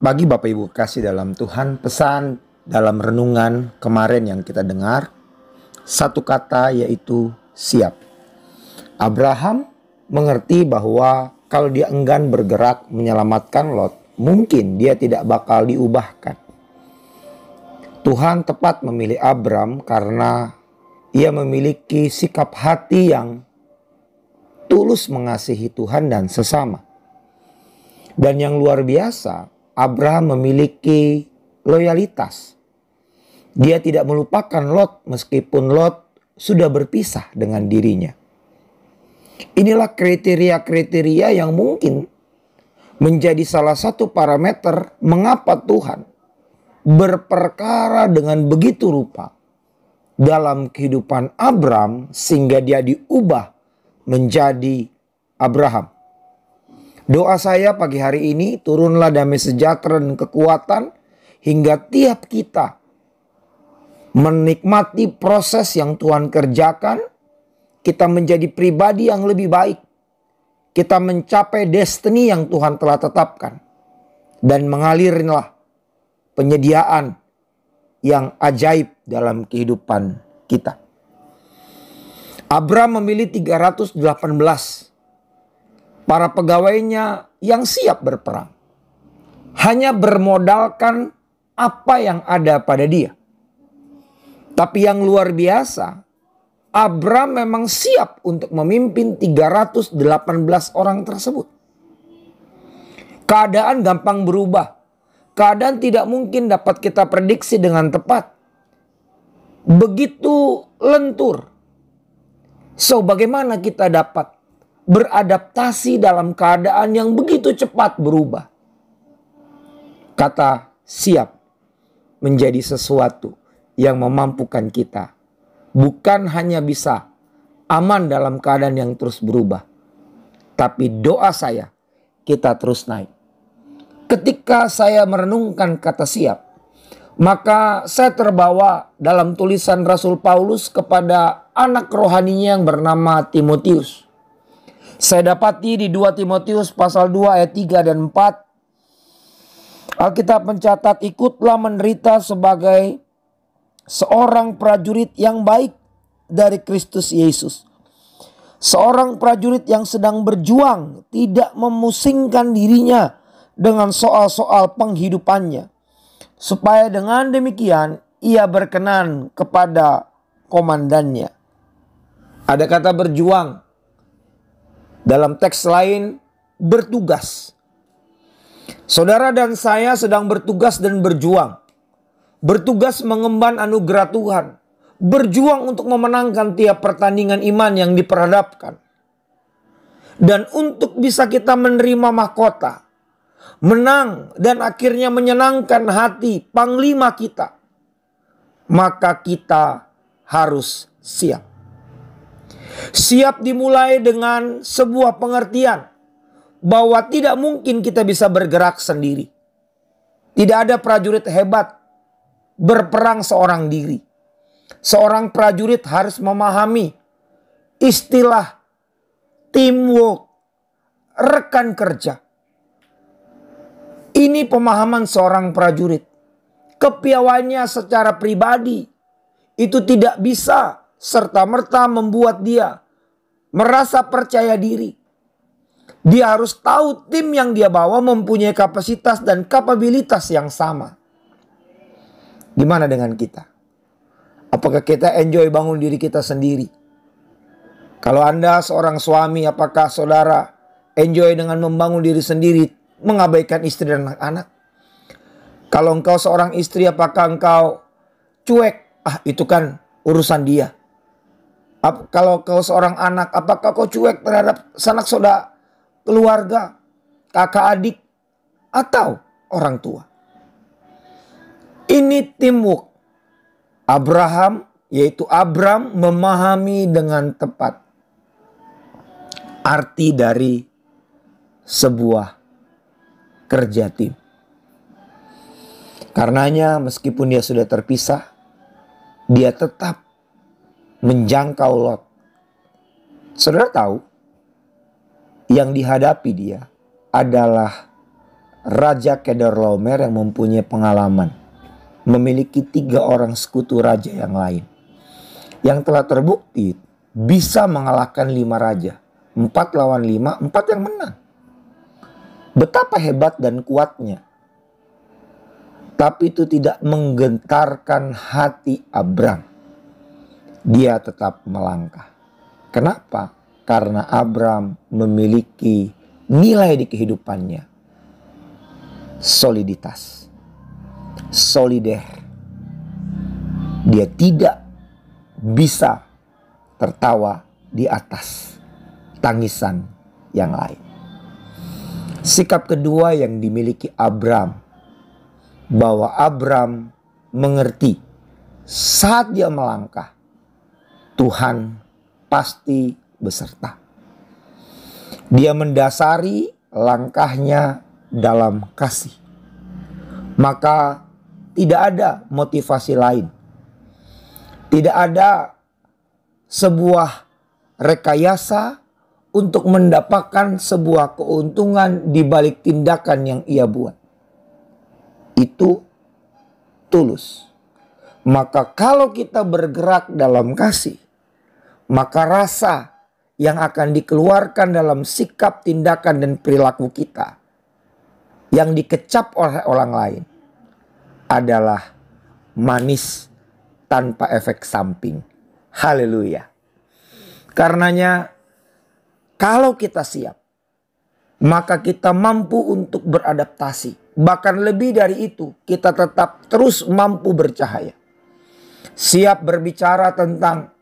bagi Bapak Ibu kasih dalam Tuhan pesan dalam renungan kemarin yang kita dengar satu kata yaitu siap. Abraham mengerti bahwa kalau dia enggan bergerak menyelamatkan Lot, mungkin dia tidak bakal diubahkan. Tuhan tepat memilih Abram karena ia memiliki sikap hati yang tulus mengasihi Tuhan dan sesama. Dan yang luar biasa, Abraham memiliki loyalitas. Dia tidak melupakan Lot meskipun Lot sudah berpisah dengan dirinya. Inilah kriteria-kriteria yang mungkin menjadi salah satu parameter mengapa Tuhan berperkara dengan begitu rupa dalam kehidupan Abraham sehingga dia diubah menjadi Abraham. Doa saya pagi hari ini turunlah damai sejahtera dan kekuatan hingga tiap kita menikmati proses yang Tuhan kerjakan, kita menjadi pribadi yang lebih baik. Kita mencapai destiny yang Tuhan telah tetapkan. Dan mengalirinlah penyediaan yang ajaib dalam kehidupan kita. Abraham memilih 318 para pegawainya yang siap berperang. Hanya bermodalkan apa yang ada pada dia. Tapi yang luar biasa, Abram memang siap untuk memimpin 318 orang tersebut. Keadaan gampang berubah. Keadaan tidak mungkin dapat kita prediksi dengan tepat. Begitu lentur. So, bagaimana kita dapat beradaptasi dalam keadaan yang begitu cepat berubah. Kata siap menjadi sesuatu yang memampukan kita. Bukan hanya bisa aman dalam keadaan yang terus berubah. Tapi doa saya, kita terus naik. Ketika saya merenungkan kata siap, maka saya terbawa dalam tulisan Rasul Paulus kepada anak rohaninya yang bernama Timotius. Saya dapati di 2 Timotius pasal 2 ayat 3 dan 4. Alkitab mencatat ikutlah menderita sebagai seorang prajurit yang baik dari Kristus Yesus. Seorang prajurit yang sedang berjuang tidak memusingkan dirinya dengan soal-soal penghidupannya. Supaya dengan demikian ia berkenan kepada komandannya. Ada kata berjuang. Dalam teks lain, bertugas. Saudara dan saya sedang bertugas dan berjuang. Bertugas mengemban anugerah Tuhan. Berjuang untuk memenangkan tiap pertandingan iman yang diperhadapkan. Dan untuk bisa kita menerima mahkota. Menang dan akhirnya menyenangkan hati panglima kita. Maka kita harus siap. Siap dimulai dengan sebuah pengertian bahwa tidak mungkin kita bisa bergerak sendiri. Tidak ada prajurit hebat berperang seorang diri. Seorang prajurit harus memahami istilah teamwork, rekan kerja. Ini pemahaman seorang prajurit. Kepiawannya secara pribadi itu tidak bisa serta-merta membuat dia merasa percaya diri. Dia harus tahu tim yang dia bawa mempunyai kapasitas dan kapabilitas yang sama. Gimana dengan kita? Apakah kita enjoy bangun diri kita sendiri? Kalau Anda seorang suami, apakah saudara enjoy dengan membangun diri sendiri, mengabaikan istri dan anak-anak? Kalau engkau seorang istri, apakah engkau cuek? Ah, itu kan urusan dia. Ap, kalau kau seorang anak, apakah kau cuek terhadap sanak saudara, keluarga, kakak adik, atau orang tua? Ini timbuk Abraham, yaitu Abram, memahami dengan tepat arti dari sebuah kerja tim. Karenanya, meskipun dia sudah terpisah, dia tetap menjangkau Lot. Saudara tahu yang dihadapi dia adalah Raja Lomer yang mempunyai pengalaman memiliki tiga orang sekutu raja yang lain yang telah terbukti bisa mengalahkan lima raja. Empat lawan lima, empat yang menang. Betapa hebat dan kuatnya. Tapi itu tidak menggentarkan hati Abram dia tetap melangkah. Kenapa? Karena Abram memiliki nilai di kehidupannya. Soliditas. Solider. Dia tidak bisa tertawa di atas tangisan yang lain. Sikap kedua yang dimiliki Abram bahwa Abram mengerti saat dia melangkah Tuhan pasti beserta. Dia mendasari langkahnya dalam kasih. Maka tidak ada motivasi lain. Tidak ada sebuah rekayasa untuk mendapatkan sebuah keuntungan di balik tindakan yang ia buat. Itu tulus. Maka kalau kita bergerak dalam kasih, maka rasa yang akan dikeluarkan dalam sikap, tindakan, dan perilaku kita yang dikecap oleh orang lain adalah manis tanpa efek samping. Haleluya! Karenanya, kalau kita siap, maka kita mampu untuk beradaptasi. Bahkan lebih dari itu, kita tetap terus mampu bercahaya. Siap berbicara tentang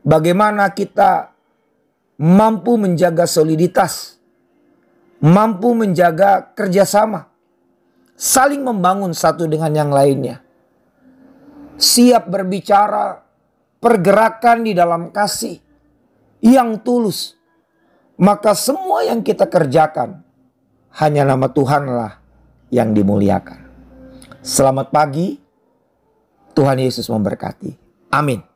Bagaimana kita mampu menjaga soliditas, mampu menjaga kerjasama, saling membangun satu dengan yang lainnya, siap berbicara, pergerakan di dalam kasih yang tulus, maka semua yang kita kerjakan hanya nama Tuhanlah yang dimuliakan. Selamat pagi, Tuhan Yesus memberkati. Amin.